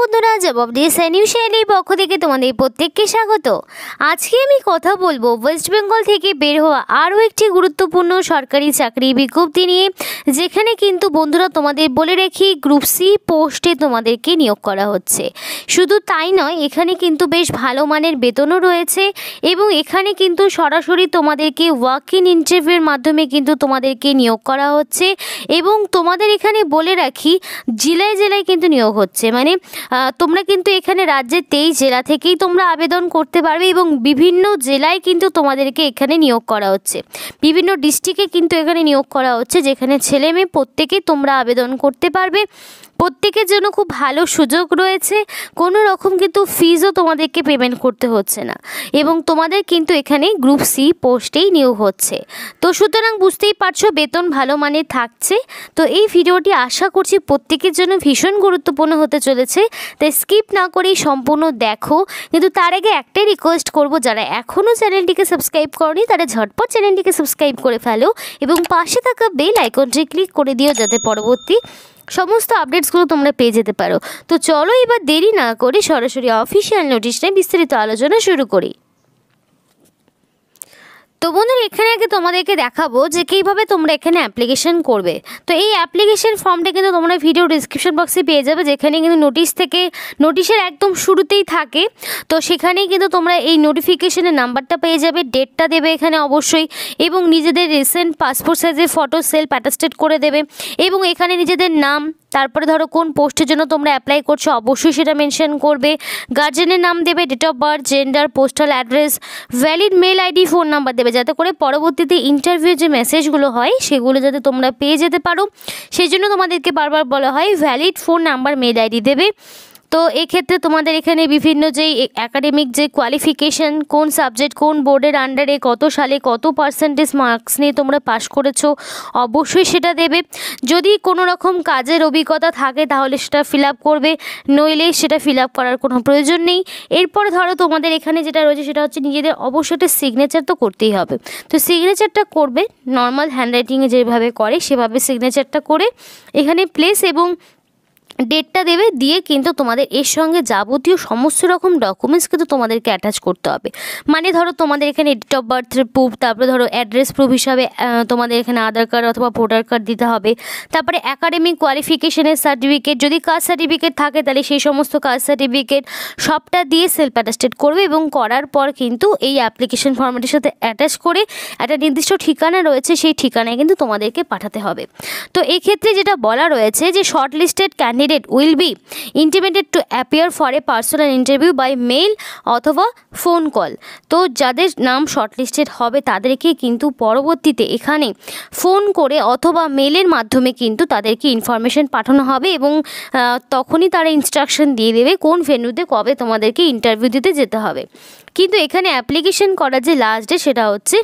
বন্ধুরা জবাব দিয়ে স্যানিউ শেয়ালির পক্ষ থেকে তোমাদের প্রত্যেককে স্বাগত আজকে আমি কথা বলবো ওয়েস্ট বেঙ্গল থেকে বের হওয়া আরও একটি গুরুত্বপূর্ণ সরকারি চাকরি বিজ্ঞপ্তি নিয়ে যেখানে কিন্তু বন্ধুরা তোমাদের বলে রেখি গ্রুপ সি পোস্টে তোমাদেরকে নিয়োগ করা হচ্ছে শুধু তাই নয় এখানে কিন্তু বেশ ভালো মানের বেতনও রয়েছে এবং এখানে কিন্তু সরাসরি তোমাদেরকে ওয়াক ইন ইন্টারভিউর মাধ্যমে কিন্তু তোমাদেরকে নিয়োগ করা হচ্ছে এবং তোমাদের এখানে বলে রাখি জেলায় জেলায় কিন্তু নিয়োগ হচ্ছে মানে তোমরা কিন্তু এখানে রাজ্যের তেইশ জেলা থেকেই তোমরা আবেদন করতে পারবে এবং বিভিন্ন জেলায় কিন্তু তোমাদেরকে এখানে নিয়োগ করা হচ্ছে বিভিন্ন ডিস্ট্রিক্টে কিন্তু এখানে নিয়োগ করা হচ্ছে যেখানে ছেলে মেয়ে প্রত্যেকেই তোমরা আবেদন করতে পারবে প্রত্যেকের জন্য খুব ভালো সুযোগ রয়েছে কোনো রকম কিন্তু ফিজও তোমাদেরকে পেমেন্ট করতে হচ্ছে না এবং তোমাদের কিন্তু এখানে গ্রুপ সি পোস্টেই নিয়োগ হচ্ছে তো সুতরাং বুঝতেই পারছো বেতন ভালো মানের থাকছে তো এই ভিডিওটি আশা করছি প্রত্যেকের জন্য ভীষণ গুরুত্বপূর্ণ হতে চলেছে তাই স্কিপ না করেই সম্পূর্ণ দেখো কিন্তু তার আগে একটাই রিকোয়েস্ট করব যারা এখনও চ্যানেলটিকে সাবস্ক্রাইব করনি তারা ঝটপট চ্যানেলটিকে সাবস্ক্রাইব করে ফেলো এবং পাশে থাকা বেল আইকনটি ক্লিক করে দিও যাতে পরবর্তী সমস্ত আপডেটসগুলো তোমরা পেয়ে যেতে পারো তো চলো এবার দেরি না করে সরাসরি অফিসিয়াল নোটিশ নিয়ে বিস্তারিত আলোচনা শুরু করি তো বন্ধুরা এখানে আগে তোমাদেরকে দেখাবো যে কীভাবে তোমরা এখানে অ্যাপ্লিকেশান করবে তো এই অ্যাপ্লিকেশান ফর্মটা কিন্তু তোমরা ভিডিও ডিসক্রিপশন বক্সে পেয়ে যাবে যেখানে কিন্তু নোটিশ থেকে নোটিশের একদম শুরুতেই থাকে তো সেখানেই কিন্তু তোমরা এই নোটিফিকেশনের নাম্বারটা পেয়ে যাবে ডেটটা দেবে এখানে অবশ্যই এবং নিজেদের রিসেন্ট পাসপোর্ট সাইজের ফটো সেলফ অ্যাটাস্টেড করে দেবে এবং এখানে নিজেদের নাম তারপরে ধরো কোন পোস্টের জন্য তোমরা অ্যাপ্লাই করছো অবশ্যই সেটা মেনশন করবে গার্জেনের নাম দেবে date of birth gender postal address valid mail ID phone number দেবে যাতে করে পরবর্তীতে ইন্টারভিউ যে মেসেজগুলো হয় সেগুলো যাতে তোমরা পেয়ে যেতে পারো সেই জন্য তোমাদেরকে বারবার বলা হয় valid phone number mail ID দেবে তো এক্ষেত্রে তোমাদের এখানে বিভিন্ন যেই অ্যাকাডেমিক যে কোয়ালিফিকেশান কোন সাবজেক্ট কোন বোর্ডের আন্ডারে কত সালে কত পার্সেন্টেজ মার্কস নিয়ে তোমরা পাস করেছো অবশ্যই সেটা দেবে যদি কোনো রকম কাজের অভিজ্ঞতা থাকে তাহলে সেটা ফিল করবে নইলে সেটা ফিল করার কোনো প্রয়োজন নেই এরপরে ধরো তোমাদের এখানে যেটা রয়েছে সেটা হচ্ছে নিজেদের অবশ্যই একটা সিগনেচার তো করতেই হবে তো সিগনেচারটা করবে নর্মাল হ্যান্ডরাইটিংয়ে যেভাবে করে সেভাবে সিগনেচারটা করে এখানে প্লেস এবং ডেটটা দেবে দিয়ে কিন্তু তোমাদের এর সঙ্গে যাবতীয় সমস্ত রকম ডকুমেন্টস কিন্তু তোমাদেরকে অ্যাটাচ করতে হবে মানে ধরো তোমাদের এখানে ডেট অফ বার্থের প্রুফ তারপরে ধরো অ্যাড্রেস প্রুফ হিসাবে তোমাদের এখানে আধার কার্ড অথবা ভোটার কার্ড দিতে হবে তারপরে অ্যাকাডেমিক কোয়ালিফিকেশনের সার্টিফিকেট যদি কাস্ট সার্টিফিকেট থাকে তাহলে সেই সমস্ত কাস্ট সার্টিফিকেট সবটা দিয়ে সেলফ অ্যাটাস্টেড করবে এবং করার পর কিন্তু এই অ্যাপ্লিকেশন ফর্মেটের সাথে অ্যাটাচ করে একটা নির্দিষ্ট ঠিকানা রয়েছে সেই ঠিকানায় কিন্তু তোমাদেরকে পাঠাতে হবে তো এক্ষেত্রে যেটা বলা রয়েছে যে shortlisted candidate candidate will be intimated to appear for a personal interview by mail অথবা ফোন কল তো যাদের নাম শর্টলিস্টেড হবে তাদেরকে কিন্তু পরবর্তীতে এখানে ফোন করে অথবা মেলের মাধ্যমে কিন্তু তাদেরকে ইনফরমেশন পাঠানো হবে এবং তখনই তারা ইনস্ট্রাকশন দিয়ে দেবে কোন ভেন্যুতে কবে তোমাদেরকে ইন্টারভিউ দিতে যেতে হবে কিন্তু এখানে অ্যাপ্লিকেশন করার যে লাস্ট ডে সেটা হচ্ছে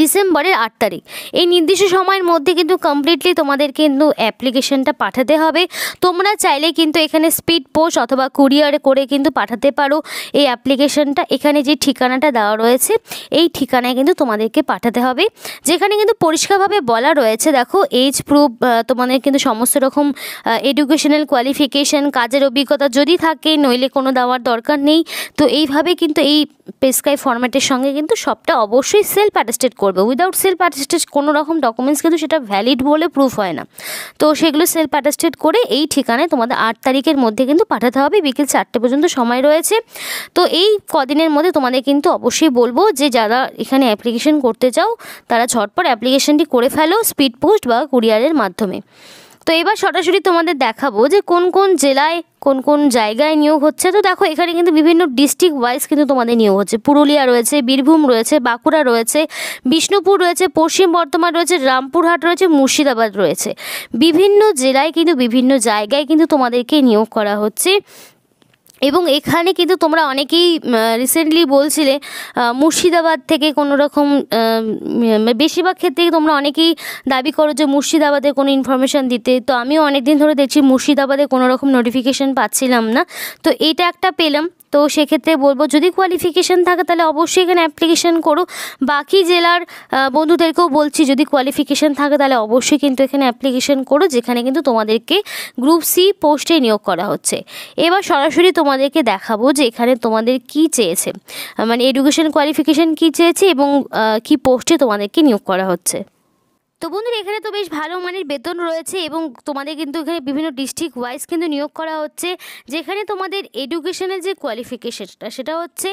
ডিসেম্বরের আট তারিখ এই নির্দিষ্ট সময়ের মধ্যে কিন্তু কমপ্লিটলি তোমাদের কিন্তু অ্যাপ্লিকেশনটা পাঠাতে হবে তোমরা চাইলে কিন্তু এখানে স্পিড পোস্ট অথবা কুরিয়ার করে কিন্তু পাঠাতে পারো এই অ্যাপ্লিকেশনটা এখানে যে ঠিকানাটা দেওয়া রয়েছে এই ঠিকানায় কিন্তু তোমাদেরকে পাঠাতে হবে যেখানে কিন্তু পরিষ্কারভাবে বলা রয়েছে দেখো এজ প্রুফ তোমাদের কিন্তু সমস্ত রকম এডুকেশনাল কোয়ালিফিকেশান কাজের অভিজ্ঞতা যদি থাকে নইলে কোনো দেওয়ার দরকার নেই তো এইভাবে কিন্তু এই পেসকাই ফরম্যাটের সঙ্গে কিন্তু সবটা অবশ্যই সেলফ অ্যাটেস্টেড করবে উইদাউট সেলফ অ্যাটেস্টেড কোনো রকম ডকুমেন্টস কিন্তু সেটা ভ্যালিড বলে প্রুফ হয় না তো সেগুলো সেলফ অ্যাটেস্টেড করে এই ঠিকানায় তোমাদের আট তারিখের মধ্যে কিন্তু পাঠাতে হবে বিকেল চারটে পর্যন্ত সময় রয়েছে তো এই কদিনের মধ্যে তোমাদের কিন্তু অবশ্যই বলবো যে যারা এখানে অ্যাপ্লিকেশন করতে চাও তারা ঝটপট অ্যাপ্লিকেশনটি করে ফেলো স্পিড পোস্ট বা কুরিয়ারের মাধ্যমে তো এবার সরাসরি তোমাদের দেখাবো যে কোন কোন জেলায় কোন কোন জায়গায় নিয়োগ হচ্ছে তো দেখো এখানে কিন্তু বিভিন্ন ডিস্ট্রিক্ট ওয়াইজ কিন্তু তোমাদের নিয়োগ হচ্ছে পুরুলিয়া রয়েছে বীরভূম রয়েছে বাঁকুড়া রয়েছে বিষ্ণুপুর রয়েছে পশ্চিম বর্ধমান রয়েছে রামপুরহাট রয়েছে মুর্শিদাবাদ রয়েছে বিভিন্ন জেলায় কিন্তু বিভিন্ন জায়গায় কিন্তু তোমাদেরকে নিয়োগ করা হচ্ছে এবং এখানে কিন্তু তোমরা অনেকেই রিসেন্টলি বলছিলে মুর্শিদাবাদ থেকে কোনো রকম বেশিরভাগ ক্ষেত্রে তোমরা অনেকেই দাবি করো যে মুর্শিদাবাদে কোনো ইনফরমেশান দিতে তো আমিও অনেক দিন ধরে দেখছি মুর্শিদাবাদে কোনো রকম নোটিফিকেশান পাচ্ছিলাম না তো এটা একটা পেলাম তো সেক্ষেত্রে বলবো যদি কোয়ালিফিকেশান থাকে তাহলে অবশ্যই এখানে অ্যাপ্লিকেশান করো বাকি জেলার বন্ধুদেরকেও বলছি যদি কোয়ালিফিকেশান থাকে তাহলে অবশ্যই কিন্তু এখানে অ্যাপ্লিকেশান করো যেখানে কিন্তু তোমাদেরকে গ্রুপ সি পোস্টে নিয়োগ করা হচ্ছে এবার সরাসরি তোমাদেরকে দেখাবো যে এখানে তোমাদের কি চেয়েছে মানে এডুকেশন কোয়ালিফিকেশান কি চেয়েছে এবং কি পোস্টে তোমাদেরকে নিয়োগ করা হচ্ছে তো বন্ধুরা এখানে তো বেশ ভালো মানের বেতন রয়েছে এবং তোমাদের কিন্তু এখানে বিভিন্ন ডিস্ট্রিক্ট ওয়াইজ কিন্তু নিয়োগ করা হচ্ছে যেখানে তোমাদের এডুকেশনের যে কোয়ালিফিকেশনটা সেটা হচ্ছে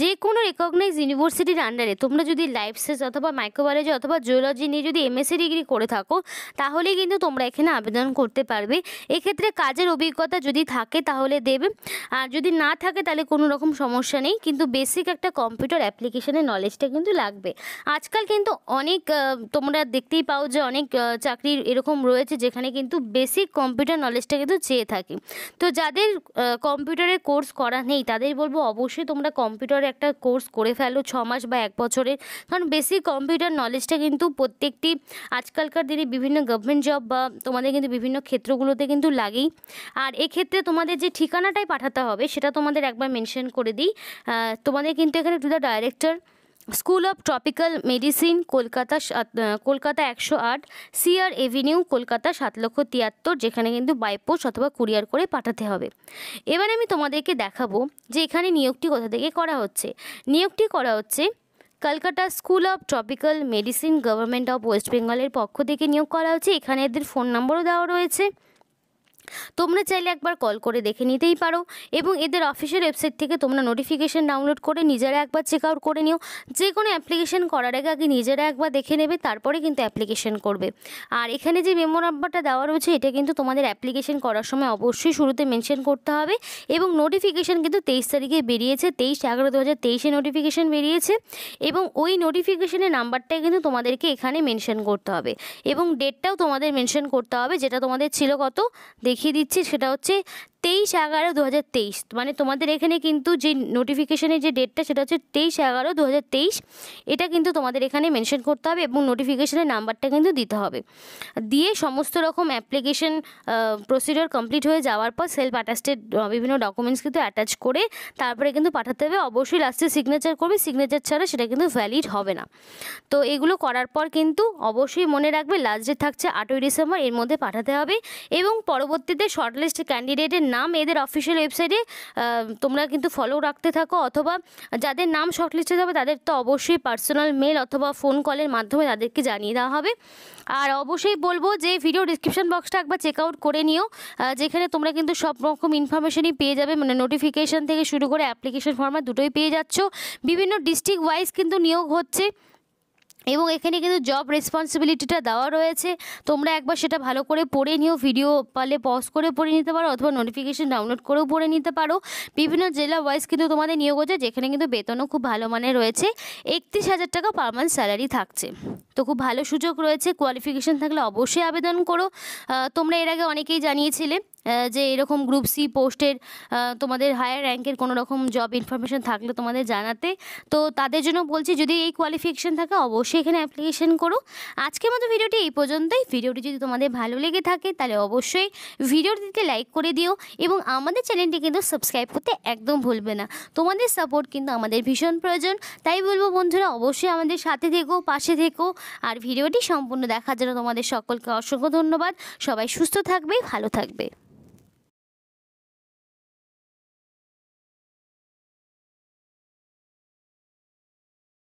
যে কোনো রেকগনাইজ ইউনিভার্সিটির আন্ডারে তোমরা যদি লাইফ সায়েন্স অথবা মাইক্রোবায়োলজি অথবা জিওলজি নিয়ে যদি এমএসসি ডিগ্রি করে থাকো তাহলে কিন্তু তোমরা এখানে আবেদন করতে পারবে এক্ষেত্রে কাজের অভিজ্ঞতা যদি থাকে তাহলে দেবে আর যদি না থাকে তাহলে কোনো রকম সমস্যা নেই কিন্তু বেসিক একটা কম্পিউটার অ্যাপ্লিকেশনের নলেজটা কিন্তু লাগবে আজকাল কিন্তু অনেক তোমরা দেখতেই পাও যে অনেক চাকরি এরকম রয়েছে যেখানে কিন্তু বেসিক কম্পিউটার নলেজটা কিন্তু চেয়ে থাকে তো যাদের কম্পিউটারের কোর্স করা নেই তাদের বলবো অবশ্যই তোমরা কম্পিউটারে একটা কোর্স করে ফেলো ছ মাস বা এক বছরের কারণ বেসিক কম্পিউটার নলেজটা কিন্তু প্রত্যেকটি আজকালকার দিনে বিভিন্ন গভর্নমেন্ট জব বা তোমাদের কিন্তু বিভিন্ন ক্ষেত্রগুলোতে কিন্তু লাগেই আর এক্ষেত্রে তোমাদের যে ঠিকানাটাই পাঠাতে হবে সেটা তোমাদের একবার মেনশন করে দিই তোমাদের কিন্তু এখানে to the director school of tropical medicine Kolkata Kolkata একশো আট সিআর এভিনিউ কলকাতা সাত লক্ষ তিয়াত্তর যেখানে কিন্তু বাইপোস্ট অথবা কুরিয়ার করে পাঠাতে হবে এবার আমি তোমাদেরকে দেখাবো যে এখানে নিয়োগটি কোথা থেকে করা হচ্ছে নিয়োগটি করা হচ্ছে Kolkata school of tropical medicine government of west বেঙ্গলের পক্ষ থেকে নিয়োগ করা হচ্ছে এখানে এদের ফোন নম্বরও দেওয়া রয়েছে তোমরা চাইলে একবার কল করে দেখে নিতেই পারো এবং এদের অফিসিয়াল ওয়েবসাইট থেকে তোমরা নোটিফিকেশান ডাউনলোড করে নিজেরা একবার চেক আউট করে নিও যে কোনো অ্যাপ্লিকেশান করার আগে আগে নিজেরা একবার দেখে নেবে তারপরে কিন্তু অ্যাপ্লিকেশান করবে আর এখানে যে মেমো নাম্বারটা দেওয়া রয়েছে এটা কিন্তু তোমাদের অ্যাপ্লিকেশান করার সময় অবশ্যই শুরুতে মেনশন করতে হবে এবং নোটিফিকেশান কিন্তু তেইশ তারিখে বেরিয়েছে তেইশ এগারো দু হাজার তেইশে নোটিফিকেশান বেরিয়েছে এবং ওই নোটিফিকেশানের নাম্বারটাই কিন্তু তোমাদেরকে এখানে মেনশন করতে হবে এবং ডেটটাও তোমাদের মেনশন করতে হবে যেটা তোমাদের ছিল কত দেখি দেখিয়ে দিচ্ছি সেটা হচ্ছে তেইশ এগারো দু হাজার তেইশ মানে তোমাদের এখানে কিন্তু যে নোটিফিকেশনের যে ডেটটা সেটা হচ্ছে তেইশ এগারো দু হাজার তেইশ এটা কিন্তু তোমাদের এখানে মেনশন করতে হবে এবং নোটিফিকেশনের নাম্বারটা কিন্তু দিতে হবে দিয়ে সমস্ত রকম অ্যাপ্লিকেশন প্রসিডিওর কমপ্লিট হয়ে যাওয়ার পর সেলফ অ্যাটাস্টেড বিভিন্ন ডকুমেন্টস কিন্তু অ্যাটাচ করে তারপরে কিন্তু পাঠাতে হবে অবশ্যই লাস্টে সিগনেচার করবে সিগনেচার ছাড়া সেটা কিন্তু ভ্যালিড হবে না তো এগুলো করার পর কিন্তু অবশ্যই মনে রাখবে লাস্ট ডেট থাকছে আটই ডিসেম্বর এর মধ্যে পাঠাতে হবে এবং পরবর্তীতে শর্টলিস্ট ক্যান্ডিডেটের নাম এদের অফিসিয়াল ওয়েবসাইটে তোমরা কিন্তু ফলো রাখতে থাকো অথবা যাদের নাম শর্টলিস্টে যাবে তাদের তো অবশ্যই পার্সোনাল মেল অথবা ফোন কলের মাধ্যমে তাদেরকে জানিয়ে দেওয়া হবে আর অবশ্যই বলবো যে ভিডিও ডিসক্রিপশন বক্সটা একবার চেক আউট করে নিও যেখানে তোমরা কিন্তু সব রকম ইনফরমেশনই পেয়ে যাবে মানে নোটিফিকেশান থেকে শুরু করে অ্যাপ্লিকেশান ফর্মার দুটোই পেয়ে যাচ্ছ বিভিন্ন ডিস্ট্রিক্ট ওয়াইজ কিন্তু নিয়োগ হচ্ছে এবং এখানে কিন্তু জব রেসপন্সিবিলিটিটা দেওয়া রয়েছে তোমরা একবার সেটা ভালো করে পড়ে নিও ভিডিও পালে পজ করে পড়ে নিতে পারো অথবা নোটিফিকেশন ডাউনলোড করেও পড়ে নিতে পারো বিভিন্ন জেলা ওয়াইজ কিন্তু তোমাদের নিয়োগ হচ্ছে যেখানে কিন্তু বেতনও খুব ভালো মানে রয়েছে একত্রিশ হাজার টাকা পার মান্থ স্যালারি থাকছে তো খুব ভালো সুযোগ রয়েছে কোয়ালিফিকেশান থাকলে অবশ্যই আবেদন করো তোমরা এর আগে অনেকেই জানিয়েছিলে যে এরকম গ্রুপ সি পোস্টের তোমাদের হায়ার র্যাঙ্কের কোনো রকম জব ইনফরমেশান থাকলে তোমাদের জানাতে তো তাদের জন্য বলছি যদি এই কোয়ালিফিকেশান থাকে অবশ্যই এখানে অ্যাপ্লিকেশান করো আজকের মতো ভিডিওটি এই পর্যন্তই ভিডিওটি যদি তোমাদের ভালো লেগে থাকে তাহলে অবশ্যই ভিডিওটিতে লাইক করে দিও এবং আমাদের চ্যানেলটি কিন্তু সাবস্ক্রাইব করতে একদম ভুলবে না তোমাদের সাপোর্ট কিন্তু আমাদের ভীষণ প্রয়োজন তাই বলবো বন্ধুরা অবশ্যই আমাদের সাথে থেকো পাশে থেকো আর ভিডিওটি সম্পূর্ণ দেখার জন্য তোমাদের সকলকে অসংখ্য ধন্যবাদ সবাই সুস্থ থাকবে ভালো থাকবে